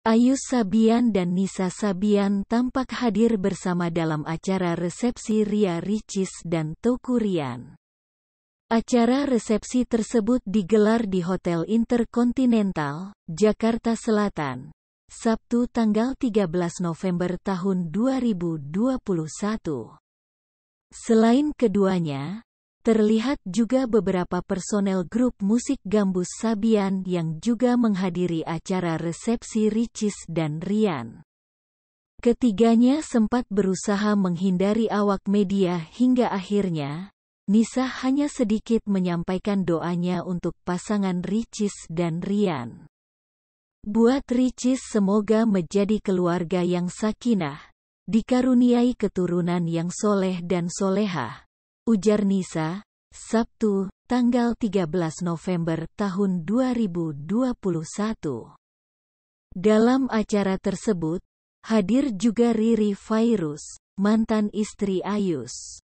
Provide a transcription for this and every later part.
Ayu Sabian dan Nisa Sabian tampak hadir bersama dalam acara resepsi Ria Ricis dan Toku Rian. Acara resepsi tersebut digelar di Hotel Intercontinental, Jakarta Selatan, Sabtu tanggal 13 November tahun 2021. Selain keduanya, Terlihat juga beberapa personel grup musik Gambus Sabian yang juga menghadiri acara resepsi Ricis dan Rian. Ketiganya sempat berusaha menghindari awak media hingga akhirnya, Nisa hanya sedikit menyampaikan doanya untuk pasangan Ricis dan Rian. Buat Ricis semoga menjadi keluarga yang sakinah, dikaruniai keturunan yang soleh dan solehah, Ujar Nisa, Sabtu, tanggal 13 November tahun 2021. Dalam acara tersebut, hadir juga Riri Virus, mantan istri Ayus.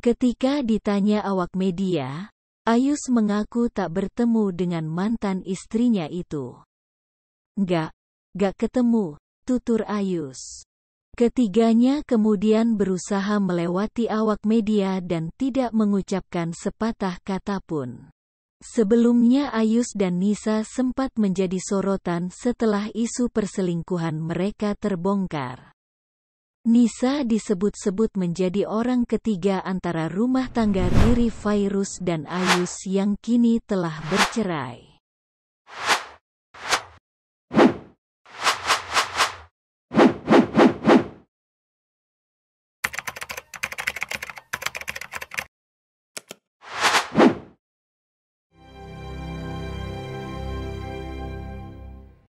Ketika ditanya awak media, Ayus mengaku tak bertemu dengan mantan istrinya itu. Nggak, nggak ketemu, tutur Ayus. Ketiganya kemudian berusaha melewati awak media dan tidak mengucapkan sepatah kata pun. Sebelumnya Ayus dan Nisa sempat menjadi sorotan setelah isu perselingkuhan mereka terbongkar. Nisa disebut-sebut menjadi orang ketiga antara rumah tangga diri Virus dan Ayus yang kini telah bercerai.